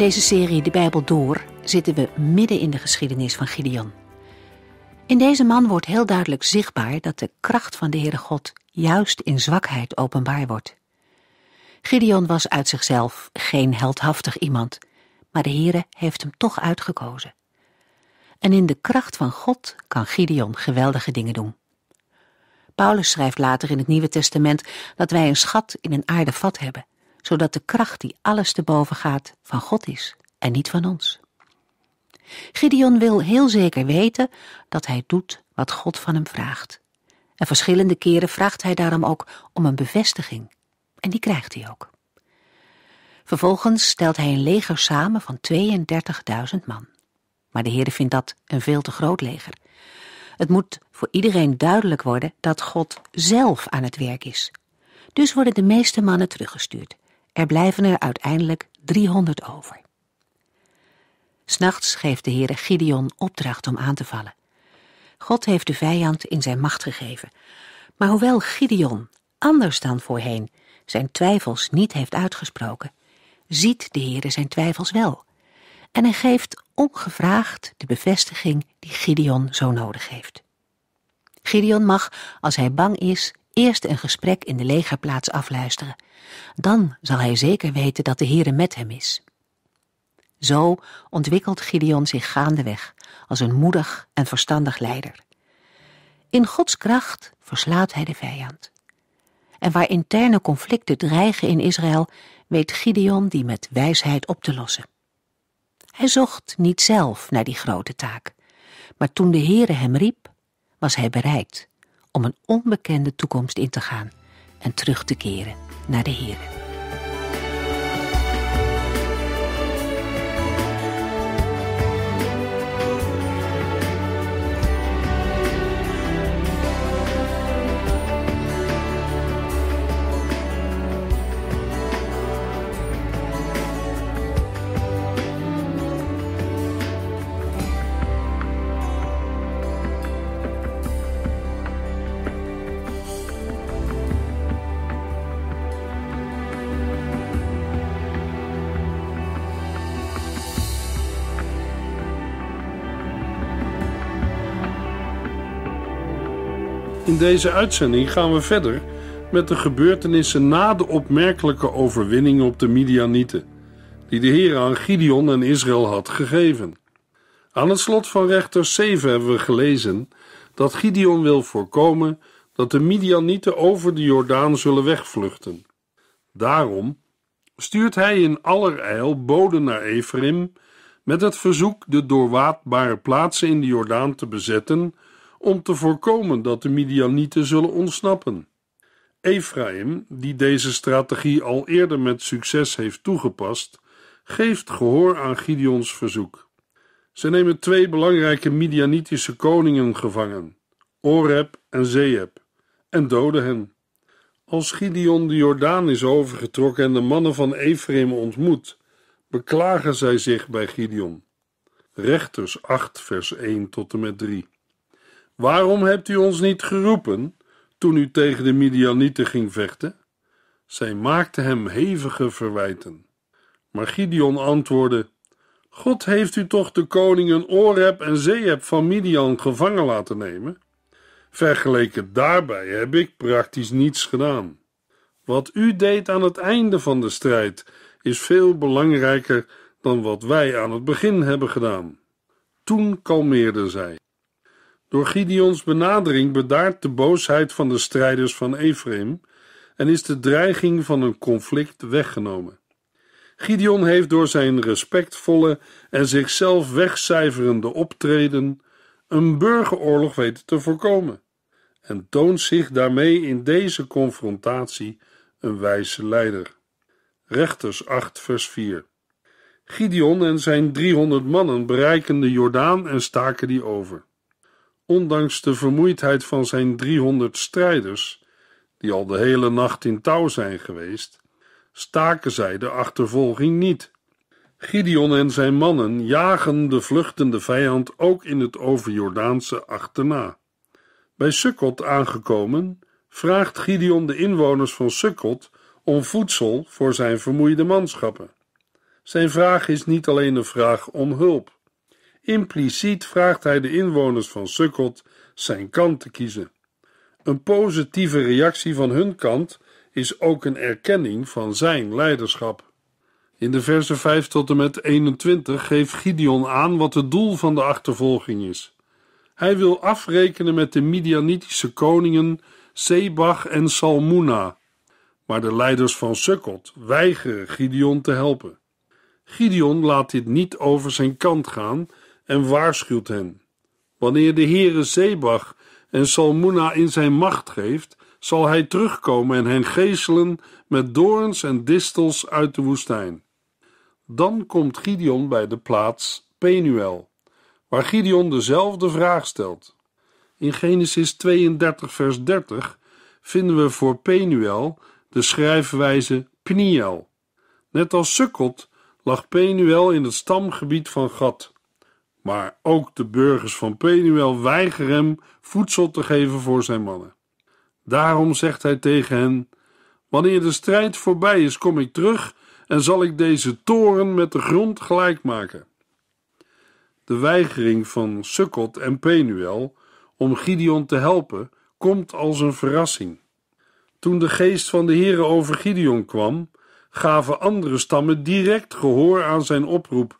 In deze serie De Bijbel Door zitten we midden in de geschiedenis van Gideon. In deze man wordt heel duidelijk zichtbaar dat de kracht van de Heere God juist in zwakheid openbaar wordt. Gideon was uit zichzelf geen heldhaftig iemand, maar de Heere heeft hem toch uitgekozen. En in de kracht van God kan Gideon geweldige dingen doen. Paulus schrijft later in het Nieuwe Testament dat wij een schat in een aarde vat hebben – zodat de kracht die alles te boven gaat van God is en niet van ons. Gideon wil heel zeker weten dat hij doet wat God van hem vraagt. En verschillende keren vraagt hij daarom ook om een bevestiging. En die krijgt hij ook. Vervolgens stelt hij een leger samen van 32.000 man. Maar de Heerde vindt dat een veel te groot leger. Het moet voor iedereen duidelijk worden dat God zelf aan het werk is. Dus worden de meeste mannen teruggestuurd er blijven er uiteindelijk 300 over. S'nachts geeft de Heere Gideon opdracht om aan te vallen. God heeft de vijand in zijn macht gegeven. Maar hoewel Gideon, anders dan voorheen, zijn twijfels niet heeft uitgesproken, ziet de Heere zijn twijfels wel. En hij geeft ongevraagd de bevestiging die Gideon zo nodig heeft. Gideon mag, als hij bang is, Eerst een gesprek in de legerplaats afluisteren. Dan zal hij zeker weten dat de Heere met hem is. Zo ontwikkelt Gideon zich gaandeweg als een moedig en verstandig leider. In Gods kracht verslaat hij de vijand. En waar interne conflicten dreigen in Israël, weet Gideon die met wijsheid op te lossen. Hij zocht niet zelf naar die grote taak, maar toen de Heere hem riep, was hij bereid om een onbekende toekomst in te gaan en terug te keren naar de Heren. In deze uitzending gaan we verder met de gebeurtenissen na de opmerkelijke overwinning op de Midianieten, die de Heer aan Gideon en Israël had gegeven. Aan het slot van rechter 7 hebben we gelezen dat Gideon wil voorkomen dat de Midianieten over de Jordaan zullen wegvluchten. Daarom stuurt hij in allerijl boden naar Ephraim met het verzoek de doorwaadbare plaatsen in de Jordaan te bezetten om te voorkomen dat de Midianieten zullen ontsnappen. Ephraim, die deze strategie al eerder met succes heeft toegepast, geeft gehoor aan Gideons verzoek. Ze nemen twee belangrijke Midianitische koningen gevangen, Oreb en Zeeb, en doden hen. Als Gideon de Jordaan is overgetrokken en de mannen van Ephraim ontmoet, beklagen zij zich bij Gideon. Rechters 8, vers 1 tot en met 3. Waarom hebt u ons niet geroepen toen u tegen de Midianieten ging vechten? Zij maakten hem hevige verwijten. Maar Gideon antwoordde: God heeft u toch de koningen Oreb en Zeeb van Midian gevangen laten nemen? Vergeleken daarbij heb ik praktisch niets gedaan. Wat u deed aan het einde van de strijd is veel belangrijker dan wat wij aan het begin hebben gedaan. Toen kalmeerde zij. Door Gideons benadering bedaart de boosheid van de strijders van Ephraim en is de dreiging van een conflict weggenomen. Gideon heeft door zijn respectvolle en zichzelf wegcijferende optreden een burgeroorlog weten te voorkomen en toont zich daarmee in deze confrontatie een wijze leider. Rechters 8, vers 4. Gideon en zijn 300 mannen bereiken de Jordaan en staken die over ondanks de vermoeidheid van zijn 300 strijders, die al de hele nacht in touw zijn geweest, staken zij de achtervolging niet. Gideon en zijn mannen jagen de vluchtende vijand ook in het overjordaanse achterna. Bij Sukkot aangekomen, vraagt Gideon de inwoners van Sukkot om voedsel voor zijn vermoeide manschappen. Zijn vraag is niet alleen een vraag om hulp. Impliciet vraagt hij de inwoners van Sukkot zijn kant te kiezen. Een positieve reactie van hun kant is ook een erkenning van zijn leiderschap. In de versen 5 tot en met 21 geeft Gideon aan wat het doel van de achtervolging is. Hij wil afrekenen met de Midianitische koningen Sebach en Salmuna, maar de leiders van Sukkot weigeren Gideon te helpen. Gideon laat dit niet over zijn kant gaan en waarschuwt hen. Wanneer de Heere Zebach en Salmuna in zijn macht geeft, zal hij terugkomen en hen geeselen met doorns en distels uit de woestijn. Dan komt Gideon bij de plaats Penuel, waar Gideon dezelfde vraag stelt. In Genesis 32, vers 30 vinden we voor Penuel de schrijfwijze Pniel. Net als Sukkot lag Penuel in het stamgebied van Gad. Maar ook de burgers van Penuel weigeren hem voedsel te geven voor zijn mannen. Daarom zegt hij tegen hen: Wanneer de strijd voorbij is, kom ik terug en zal ik deze toren met de grond gelijk maken. De weigering van Sukkot en Penuel om Gideon te helpen komt als een verrassing. Toen de geest van de Heere over Gideon kwam, gaven andere stammen direct gehoor aan zijn oproep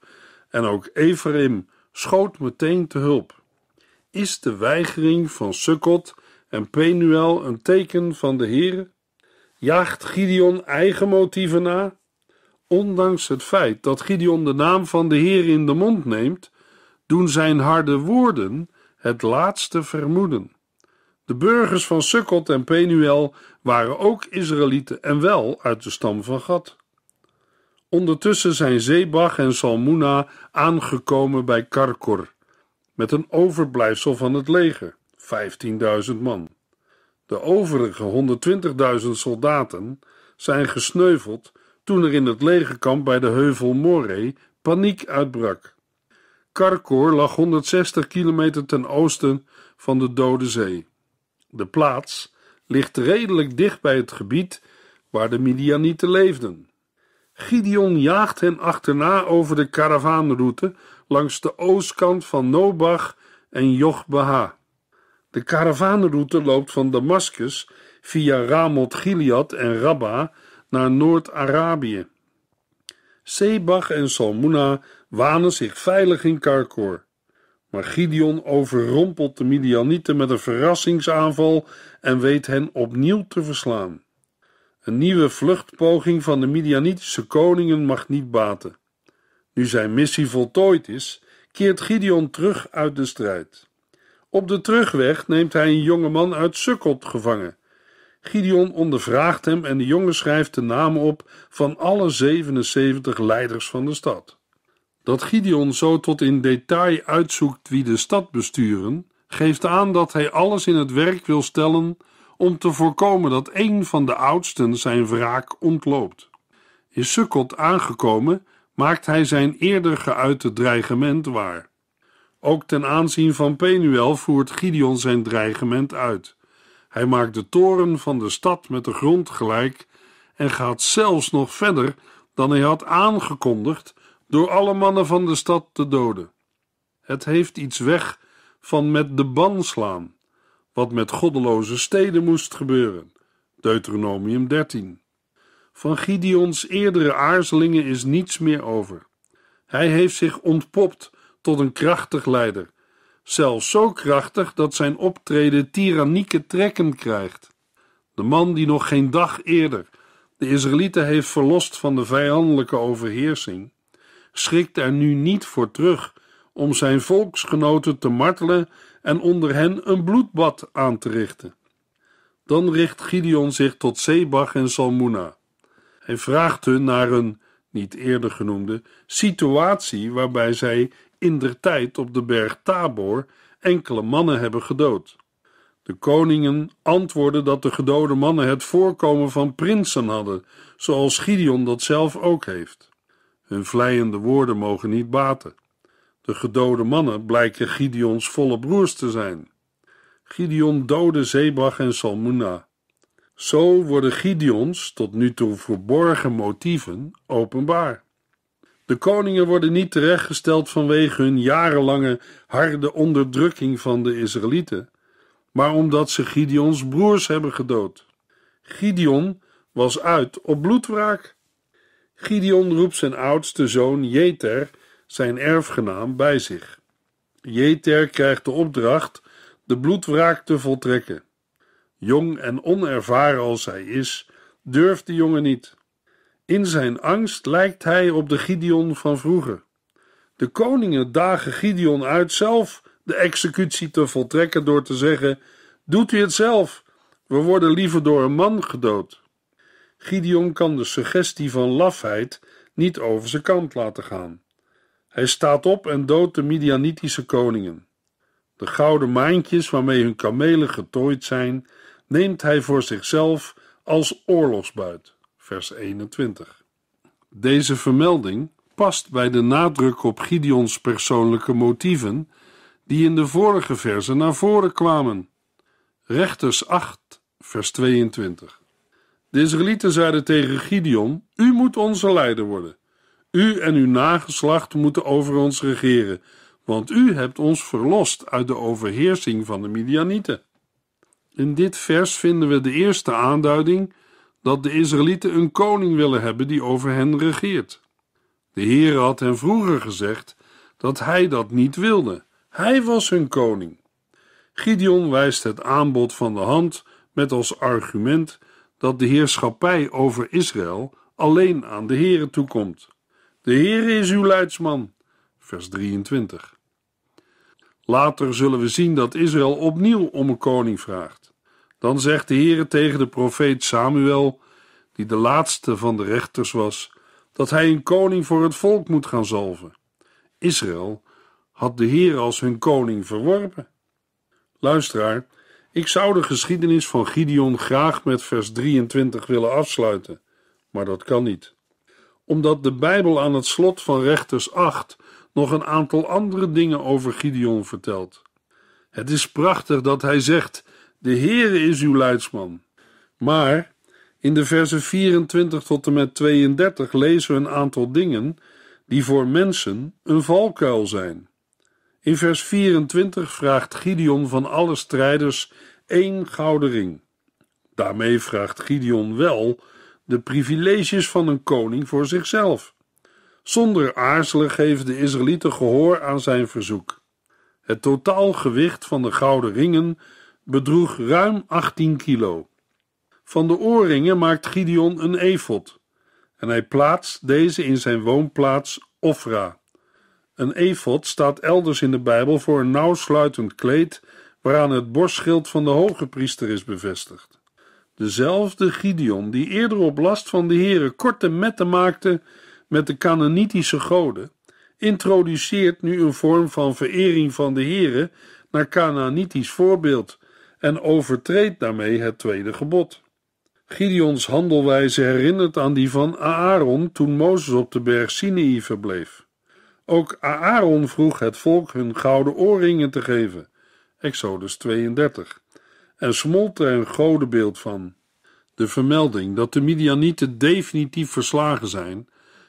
en ook Ephraim schoot meteen te hulp. Is de weigering van Sukkot en Penuel een teken van de Heer? Jaagt Gideon eigen motieven na? Ondanks het feit dat Gideon de naam van de Heer in de mond neemt, doen zijn harde woorden het laatste vermoeden. De burgers van Sukkot en Penuel waren ook Israëlieten en wel uit de stam van Gad. Ondertussen zijn Zeebach en Salmuna aangekomen bij Karkor, met een overblijfsel van het leger, 15.000 man. De overige 120.000 soldaten zijn gesneuveld toen er in het legerkamp bij de heuvel Moree paniek uitbrak. Karkor lag 160 kilometer ten oosten van de Dode Zee. De plaats ligt redelijk dicht bij het gebied waar de Midianieten leefden. Gideon jaagt hen achterna over de karavaanroute langs de oostkant van Nobach en Jochbeha. De karavaanroute loopt van Damascus via Ramoth Gilead en Rabba naar Noord-Arabië. Sebach en Salmuna wanen zich veilig in Karkor. Maar Gideon overrompelt de Midianieten met een verrassingsaanval en weet hen opnieuw te verslaan. Een nieuwe vluchtpoging van de Midianitische koningen mag niet baten. Nu zijn missie voltooid is, keert Gideon terug uit de strijd. Op de terugweg neemt hij een jonge man uit Sukkot gevangen. Gideon ondervraagt hem en de jongen schrijft de namen op van alle 77 leiders van de stad. Dat Gideon zo tot in detail uitzoekt wie de stad besturen, geeft aan dat hij alles in het werk wil stellen om te voorkomen dat een van de oudsten zijn wraak ontloopt. Is Sukkot aangekomen, maakt hij zijn eerder geuite dreigement waar. Ook ten aanzien van Penuel voert Gideon zijn dreigement uit. Hij maakt de toren van de stad met de grond gelijk en gaat zelfs nog verder dan hij had aangekondigd door alle mannen van de stad te doden. Het heeft iets weg van met de ban slaan wat met goddeloze steden moest gebeuren. Deuteronomium 13. Van Gideons eerdere aarzelingen is niets meer over. Hij heeft zich ontpopt tot een krachtig leider, zelfs zo krachtig dat zijn optreden tirannieke trekken krijgt. De man die nog geen dag eerder de Israëlieten heeft verlost van de vijandelijke overheersing, schrikt er nu niet voor terug om zijn volksgenoten te martelen en onder hen een bloedbad aan te richten. Dan richt Gideon zich tot zebach en Salmuna. Hij vraagt hun naar een, niet eerder genoemde, situatie waarbij zij in der tijd op de berg Tabor enkele mannen hebben gedood. De koningen antwoorden dat de gedode mannen het voorkomen van prinsen hadden, zoals Gideon dat zelf ook heeft. Hun vleiende woorden mogen niet baten. De gedode mannen blijken Gideons volle broers te zijn. Gideon doodde Zebach en Salmuna. Zo worden Gideons tot nu toe verborgen motieven openbaar. De koningen worden niet terechtgesteld vanwege hun jarenlange harde onderdrukking van de Israëlieten, maar omdat ze Gideons broers hebben gedood. Gideon was uit op bloedwraak. Gideon roept zijn oudste zoon Jeter zijn erfgenaam, bij zich. Jeter krijgt de opdracht de bloedwraak te voltrekken. Jong en onervaren als hij is, durft de jongen niet. In zijn angst lijkt hij op de Gideon van vroeger. De koningen dagen Gideon uit zelf de executie te voltrekken door te zeggen: Doet u het zelf, we worden liever door een man gedood. Gideon kan de suggestie van lafheid niet over zijn kant laten gaan. Hij staat op en doodt de Midianitische koningen. De gouden maantjes waarmee hun kamelen getooid zijn, neemt hij voor zichzelf als oorlogsbuit. Vers 21. Deze vermelding past bij de nadruk op Gideons persoonlijke motieven, die in de vorige verzen naar voren kwamen. Rechters 8, vers 22. De Israëlieten zeiden tegen Gideon: U moet onze leider worden. U en uw nageslacht moeten over ons regeren, want u hebt ons verlost uit de overheersing van de Midianieten. In dit vers vinden we de eerste aanduiding dat de Israëlieten een koning willen hebben die over hen regeert. De Heer had hen vroeger gezegd dat hij dat niet wilde. Hij was hun koning. Gideon wijst het aanbod van de hand met als argument dat de heerschappij over Israël alleen aan de Heer toekomt. De Heer is uw leidsman. Vers 23. Later zullen we zien dat Israël opnieuw om een koning vraagt. Dan zegt de Heer tegen de profeet Samuel, die de laatste van de rechters was, dat hij een koning voor het volk moet gaan zalven. Israël had de Heer als hun koning verworpen. Luisteraar, ik zou de geschiedenis van Gideon graag met vers 23 willen afsluiten, maar dat kan niet omdat de Bijbel aan het slot van Rechters 8 nog een aantal andere dingen over Gideon vertelt. Het is prachtig dat hij zegt: De Heere is uw leidsman. Maar in de versen 24 tot en met 32 lezen we een aantal dingen die voor mensen een valkuil zijn. In vers 24 vraagt Gideon van alle strijders één gouden ring. Daarmee vraagt Gideon wel de privileges van een koning voor zichzelf. Zonder aarzelen geven de Israëlieten gehoor aan zijn verzoek. Het totaal gewicht van de gouden ringen bedroeg ruim 18 kilo. Van de oorringen maakt Gideon een efot en hij plaatst deze in zijn woonplaats Ofra. Een efot staat elders in de Bijbel voor een nauwsluitend kleed waaraan het borstschild van de hoge priester is bevestigd. Dezelfde Gideon die eerder op last van de heren korte metten maakte met de Canaanitische goden, introduceert nu een vorm van verering van de heren naar Canaanitisch voorbeeld en overtreedt daarmee het tweede gebod. Gideons handelwijze herinnert aan die van Aaron toen Mozes op de berg Sinai verbleef. Ook Aaron vroeg het volk hun gouden oorringen te geven. Exodus 32 en smolt er een godenbeeld van. De vermelding dat de Midianieten definitief verslagen zijn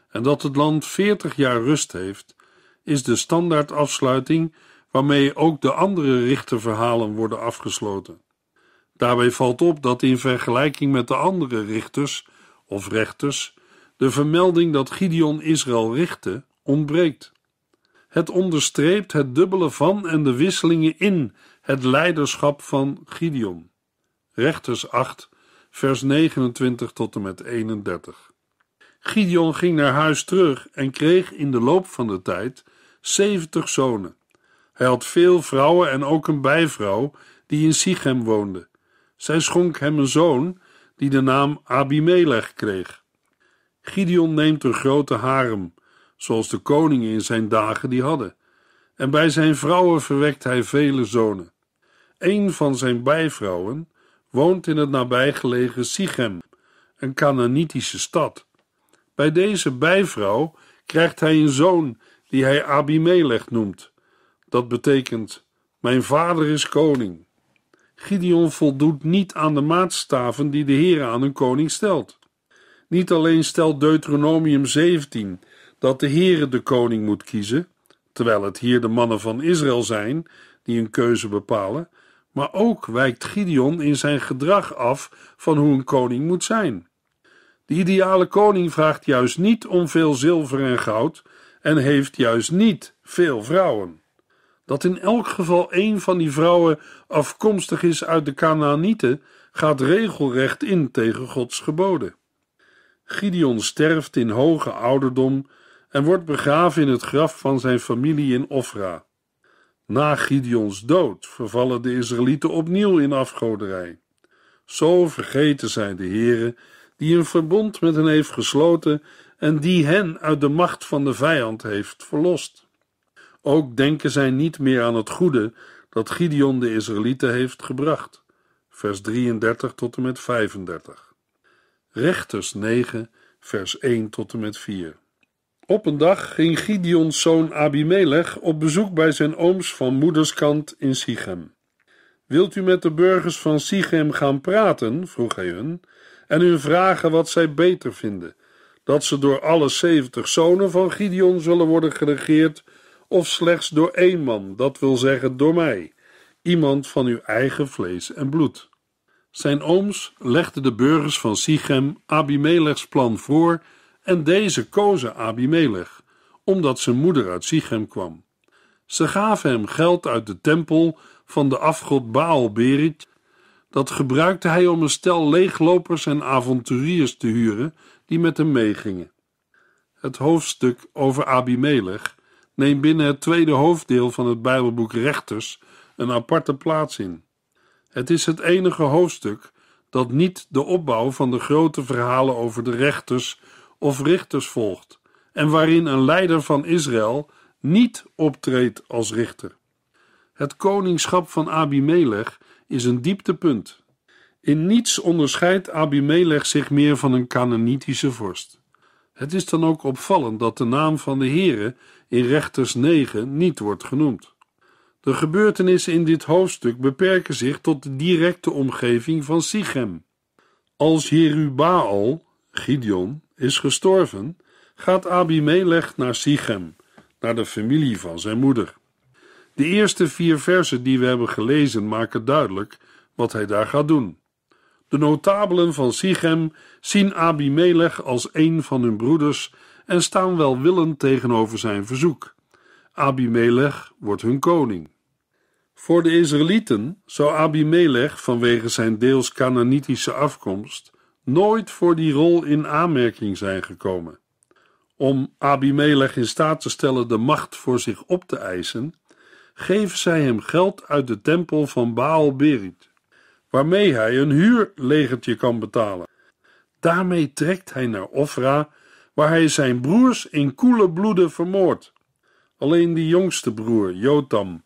en dat het land veertig jaar rust heeft, is de standaardafsluiting waarmee ook de andere richterverhalen worden afgesloten. Daarbij valt op dat in vergelijking met de andere richters of rechters de vermelding dat Gideon Israël richtte ontbreekt. Het onderstreept het dubbele van en de wisselingen in het leiderschap van Gideon. Rechters 8, vers 29 tot en met 31. Gideon ging naar huis terug en kreeg in de loop van de tijd 70 zonen. Hij had veel vrouwen en ook een bijvrouw die in Sichem woonde. Zij schonk hem een zoon die de naam Abimelech kreeg. Gideon neemt een grote harem, zoals de koningen in zijn dagen die hadden en bij zijn vrouwen verwekt hij vele zonen. Een van zijn bijvrouwen woont in het nabijgelegen Sichem, een Canaanitische stad. Bij deze bijvrouw krijgt hij een zoon die hij Abimelech noemt. Dat betekent: Mijn vader is koning. Gideon voldoet niet aan de maatstaven die de Heer aan een koning stelt. Niet alleen stelt Deuteronomium 17 dat de Heere de koning moet kiezen, terwijl het hier de mannen van Israël zijn die een keuze bepalen, maar ook wijkt Gideon in zijn gedrag af van hoe een koning moet zijn. De ideale koning vraagt juist niet om veel zilver en goud en heeft juist niet veel vrouwen. Dat in elk geval een van die vrouwen afkomstig is uit de Canaanieten, gaat regelrecht in tegen Gods geboden. Gideon sterft in hoge ouderdom en wordt begraven in het graf van zijn familie in Ofra. Na Gideons dood vervallen de Israëlieten opnieuw in afgoderij. Zo vergeten zij de Heere, die een verbond met hen heeft gesloten en die hen uit de macht van de vijand heeft verlost. Ook denken zij niet meer aan het goede dat Gideon de Israëlieten heeft gebracht. Vers 33 tot en met 35. Rechters 9, vers 1 tot en met 4. Op een dag ging Gideons zoon Abimelech op bezoek bij zijn ooms van moederskant in Sichem. Wilt u met de burgers van Sichem gaan praten? vroeg hij hun, en hun vragen wat zij beter vinden: dat ze door alle zeventig zonen van Gideon zullen worden geregeerd, of slechts door één man, dat wil zeggen door mij, iemand van uw eigen vlees en bloed. Zijn ooms legden de burgers van Sichem Abimelechs plan voor en deze kozen Abimelech, omdat zijn moeder uit Sichem kwam. Ze gaven hem geld uit de tempel van de afgod Baal Berit. Dat gebruikte hij om een stel leeglopers en avonturiers te huren die met hem meegingen. Het hoofdstuk over Abimelech neemt binnen het tweede hoofddeel van het Bijbelboek Rechters een aparte plaats in. Het is het enige hoofdstuk dat niet de opbouw van de grote verhalen over de rechters of richters volgt en waarin een leider van Israël niet optreedt als richter. Het koningschap van Abimelech is een dieptepunt. In niets onderscheidt Abimelech zich meer van een Canaanitische vorst. Het is dan ook opvallend dat de naam van de Heere in Rechters 9 niet wordt genoemd. De gebeurtenissen in dit hoofdstuk beperken zich tot de directe omgeving van Sichem. Als Jerubaal, Gideon, is gestorven, gaat Abimelech naar Sichem, naar de familie van zijn moeder. De eerste vier versen die we hebben gelezen maken duidelijk wat hij daar gaat doen. De notabelen van Sichem zien Abimelech als een van hun broeders en staan welwillend tegenover zijn verzoek. Abimelech wordt hun koning. Voor de Israëlieten zou Abimelech vanwege zijn deels Canaanitische afkomst nooit voor die rol in aanmerking zijn gekomen. Om Abimelech in staat te stellen de macht voor zich op te eisen, geven zij hem geld uit de tempel van Baal Berit, waarmee hij een huurlegertje kan betalen. Daarmee trekt hij naar Ofra, waar hij zijn broers in koele bloede vermoordt. Alleen die jongste broer, Jotam,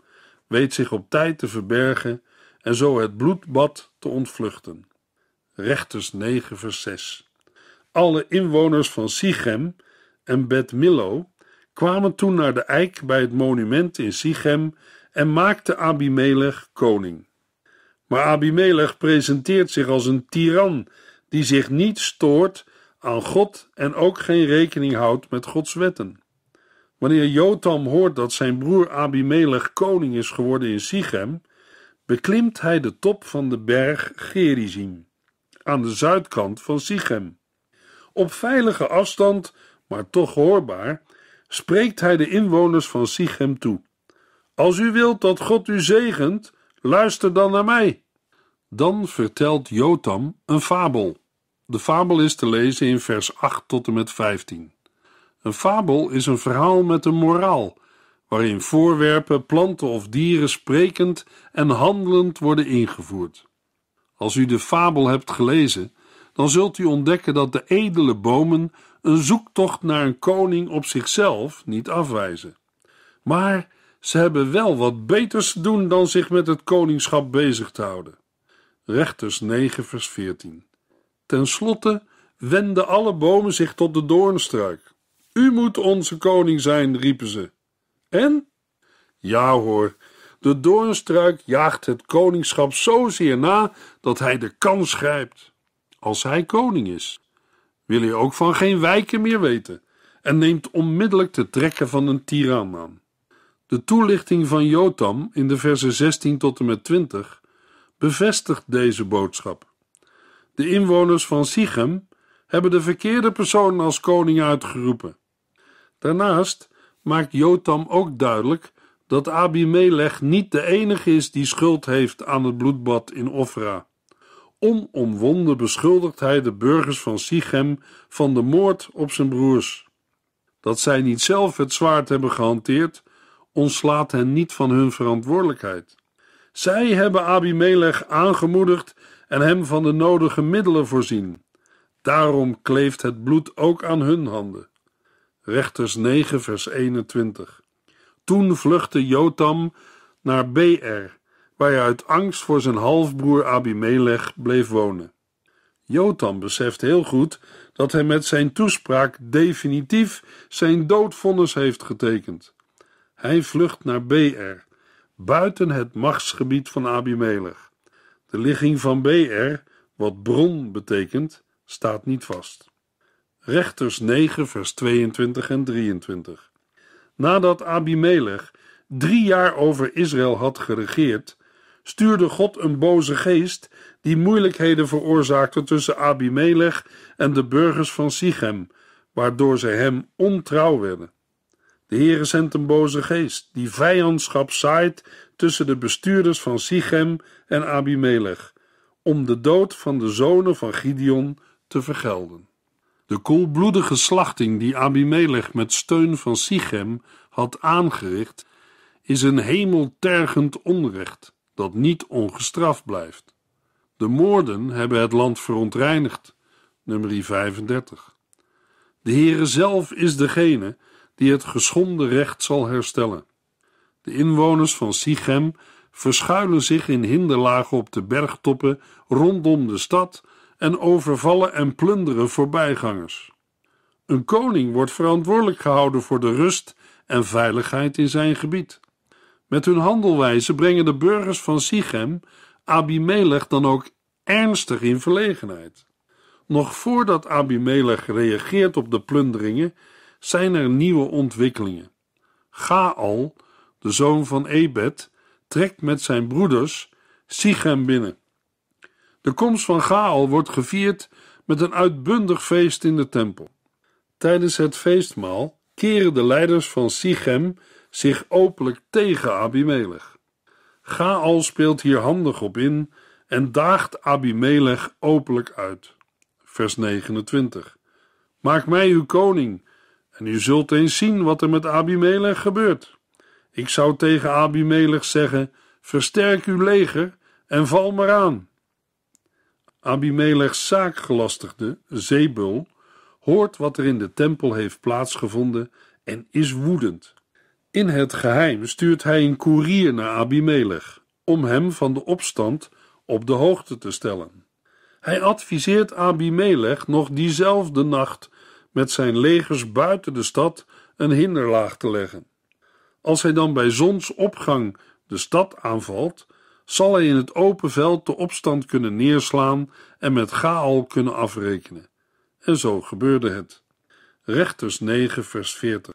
weet zich op tijd te verbergen en zo het bloedbad te ontvluchten. Rechters 9 vers 6. Alle inwoners van Sichem en Bet Millo kwamen toen naar de eik bij het monument in Sichem en maakten Abimelech koning. Maar Abimelech presenteert zich als een tiran die zich niet stoort aan God en ook geen rekening houdt met Gods wetten. Wanneer Jotam hoort dat zijn broer Abimelech koning is geworden in Sichem, beklimt hij de top van de berg Gerizim aan de zuidkant van Sichem. Op veilige afstand, maar toch hoorbaar, spreekt hij de inwoners van Sichem toe. Als u wilt dat God u zegent, luister dan naar mij. Dan vertelt Jotam een fabel. De fabel is te lezen in vers 8 tot en met 15. Een fabel is een verhaal met een moraal, waarin voorwerpen, planten of dieren sprekend en handelend worden ingevoerd. Als u de fabel hebt gelezen, dan zult u ontdekken dat de edele bomen een zoektocht naar een koning op zichzelf niet afwijzen. Maar ze hebben wel wat beters te doen dan zich met het koningschap bezig te houden. Rechters 9, vers 14. Ten slotte wenden alle bomen zich tot de doornstruik. U moet onze koning zijn, riepen ze. En? Ja hoor, de doornstruik jaagt het koningschap zozeer na dat hij de kans grijpt. Als hij koning is, wil hij ook van geen wijken meer weten en neemt onmiddellijk de trekken van een tiran aan. De toelichting van Jotam in de versen 16 tot en met 20 bevestigt deze boodschap. De inwoners van Sichem hebben de verkeerde persoon als koning uitgeroepen. Daarnaast maakt Jotam ook duidelijk dat Abimelech niet de enige is die schuld heeft aan het bloedbad in Ofra. Onomwonden beschuldigt hij de burgers van Sichem van de moord op zijn broers. Dat zij niet zelf het zwaard hebben gehanteerd, ontslaat hen niet van hun verantwoordelijkheid. Zij hebben Abimelech aangemoedigd en hem van de nodige middelen voorzien. Daarom kleeft het bloed ook aan hun handen. Rechters 9, vers 21. Toen vluchtte Jotam naar Br, waar hij uit angst voor zijn halfbroer Abimelech bleef wonen. Jotam beseft heel goed dat hij met zijn toespraak definitief zijn doodvonnis heeft getekend. Hij vlucht naar BR, buiten het machtsgebied van Abimelech. De ligging van BR, wat bron betekent, staat niet vast. Rechters 9, vers 22 en 23. Nadat Abimelech drie jaar over Israël had geregeerd, stuurde God een boze geest die moeilijkheden veroorzaakte tussen Abimelech en de burgers van Sichem, waardoor zij hem ontrouw werden. De Heere zendt een boze geest die vijandschap zaait tussen de bestuurders van Sichem en Abimelech, om de dood van de zonen van Gideon te vergelden. De koelbloedige slachting die Abimelech met steun van Sichem had aangericht, is een hemeltergend onrecht dat niet ongestraft blijft. De moorden hebben het land verontreinigd. Nummer 35. De Heere zelf is degene die het geschonden recht zal herstellen. De inwoners van Sichem verschuilen zich in hinderlagen op de bergtoppen rondom de stad en overvallen en plunderen voorbijgangers. Een koning wordt verantwoordelijk gehouden voor de rust en veiligheid in zijn gebied. Met hun handelwijze brengen de burgers van Sichem Abimelech dan ook ernstig in verlegenheid. Nog voordat Abimelech reageert op de plunderingen, zijn er nieuwe ontwikkelingen. Gaal, de zoon van Ebed, trekt met zijn broeders Sichem binnen. De komst van Gaal wordt gevierd met een uitbundig feest in de tempel. Tijdens het feestmaal keren de leiders van Sichem zich openlijk tegen Abimelech. Gaal speelt hier handig op in en daagt Abimelech openlijk uit. Vers 29. Maak mij uw koning, en u zult eens zien wat er met Abimelech gebeurt. Ik zou tegen Abimelech zeggen: Versterk uw leger en val maar aan. Abimelechs zaakgelastigde, Zebul, hoort wat er in de tempel heeft plaatsgevonden en is woedend. In het geheim stuurt hij een koerier naar Abimelech om hem van de opstand op de hoogte te stellen. Hij adviseert Abimelech nog diezelfde nacht met zijn legers buiten de stad een hinderlaag te leggen. Als hij dan bij zonsopgang de stad aanvalt, zal hij in het open veld de opstand kunnen neerslaan en met Gaal kunnen afrekenen. En zo gebeurde het. Rechters 9, vers 40.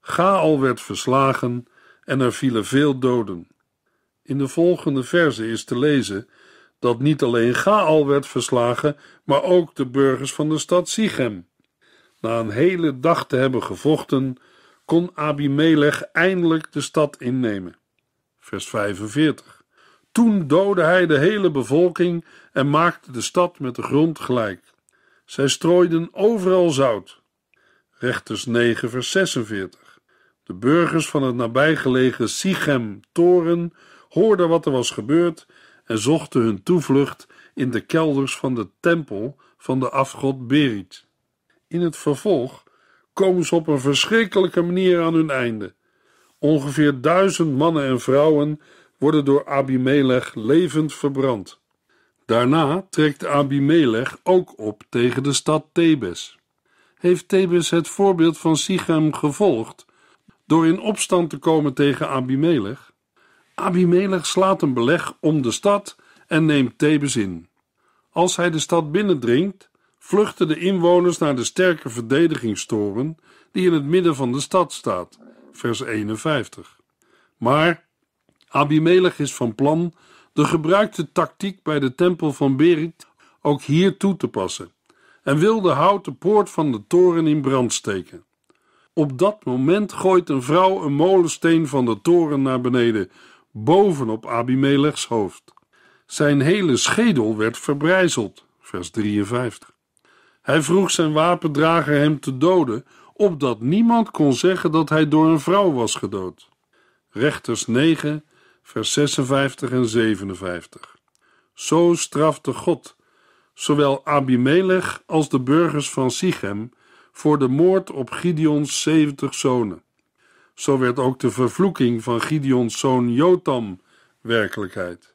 Gaal werd verslagen en er vielen veel doden. In de volgende verse is te lezen dat niet alleen Gaal werd verslagen, maar ook de burgers van de stad Sichem. Na een hele dag te hebben gevochten, kon Abimelech eindelijk de stad innemen. Vers 45. Toen doodde hij de hele bevolking en maakte de stad met de grond gelijk. Zij strooiden overal zout. Rechters 9, vers 46. De burgers van het nabijgelegen Sichem-toren hoorden wat er was gebeurd en zochten hun toevlucht in de kelders van de tempel van de afgod Berit. In het vervolg komen ze op een verschrikkelijke manier aan hun einde. Ongeveer duizend mannen en vrouwen worden door Abimelech levend verbrand. Daarna trekt Abimelech ook op tegen de stad Thebes. Heeft Thebes het voorbeeld van Sichem gevolgd door in opstand te komen tegen Abimelech? Abimelech slaat een beleg om de stad en neemt Thebes in. Als hij de stad binnendringt, vluchten de inwoners naar de sterke verdedigingstoren die in het midden van de stad staat, vers 51. Maar Abimelech is van plan de gebruikte tactiek bij de tempel van Berit ook hier toe te passen en wil de houten poort van de toren in brand steken. Op dat moment gooit een vrouw een molensteen van de toren naar beneden, bovenop Abimelechs hoofd. Zijn hele schedel werd verbrijzeld, vers 53. Hij vroeg zijn wapendrager hem te doden, opdat niemand kon zeggen dat hij door een vrouw was gedood. Rechters 9, vers 56 en 57. Zo strafte God zowel Abimelech als de burgers van Sichem voor de moord op Gideons zeventig zonen. Zo werd ook de vervloeking van Gideons zoon Jotam werkelijkheid.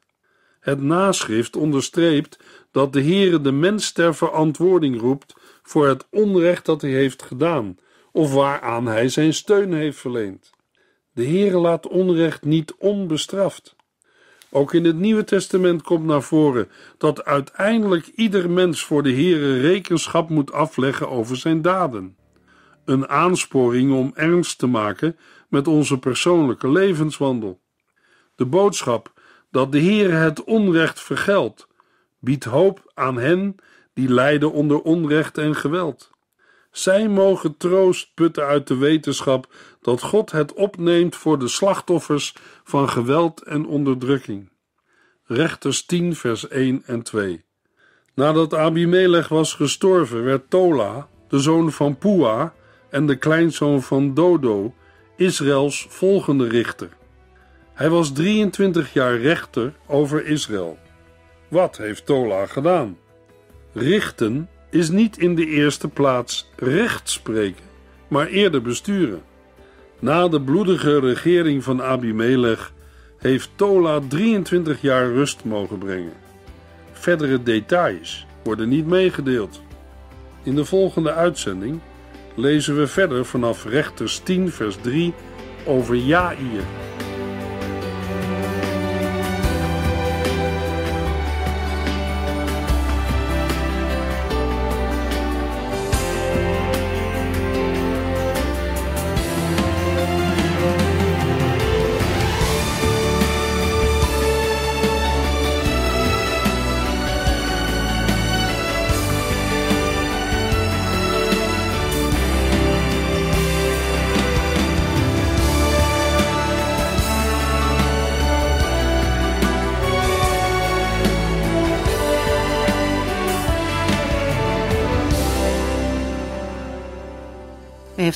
Het naschrift onderstreept dat de Heere de mens ter verantwoording roept voor het onrecht dat hij heeft gedaan of waaraan hij zijn steun heeft verleend. De Heere laat onrecht niet onbestraft. Ook in het Nieuwe Testament komt naar voren dat uiteindelijk ieder mens voor de Heere rekenschap moet afleggen over zijn daden. Een aansporing om ernst te maken met onze persoonlijke levenswandel. De boodschap dat de Heere het onrecht vergeldt, biedt hoop aan hen die lijden onder onrecht en geweld. Zij mogen troost putten uit de wetenschap dat God het opneemt voor de slachtoffers van geweld en onderdrukking. Rechters 10, vers 1 en 2. Nadat Abimelech was gestorven, werd Tola, de zoon van Pua en de kleinzoon van Dodo, Israëls volgende richter. Hij was 23 jaar rechter over Israël. Wat heeft Tola gedaan? Richten is niet in de eerste plaats recht spreken, maar eerder besturen. Na de bloedige regering van Abimelech heeft Tola 23 jaar rust mogen brengen. Verdere details worden niet meegedeeld. In de volgende uitzending lezen we verder vanaf Rechters 10, vers 3 over Jair.